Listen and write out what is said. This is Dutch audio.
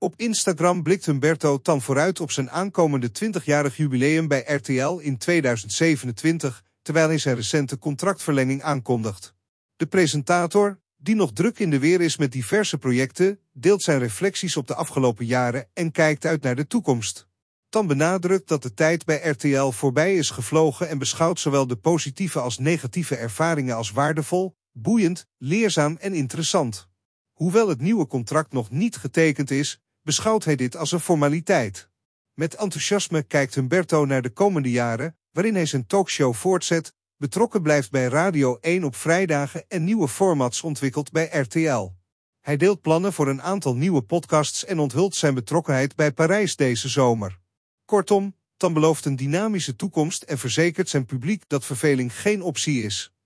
Op Instagram blikt Humberto Tan vooruit op zijn aankomende 20-jarig jubileum bij RTL in 2027, terwijl hij zijn recente contractverlenging aankondigt. De presentator, die nog druk in de weer is met diverse projecten, deelt zijn reflecties op de afgelopen jaren en kijkt uit naar de toekomst. Tan benadrukt dat de tijd bij RTL voorbij is gevlogen en beschouwt zowel de positieve als negatieve ervaringen als waardevol, boeiend, leerzaam en interessant. Hoewel het nieuwe contract nog niet getekend is, beschouwt hij dit als een formaliteit. Met enthousiasme kijkt Humberto naar de komende jaren, waarin hij zijn talkshow voortzet, betrokken blijft bij Radio 1 op vrijdagen en nieuwe formats ontwikkelt bij RTL. Hij deelt plannen voor een aantal nieuwe podcasts en onthult zijn betrokkenheid bij Parijs deze zomer. Kortom, Tan belooft een dynamische toekomst en verzekert zijn publiek dat verveling geen optie is.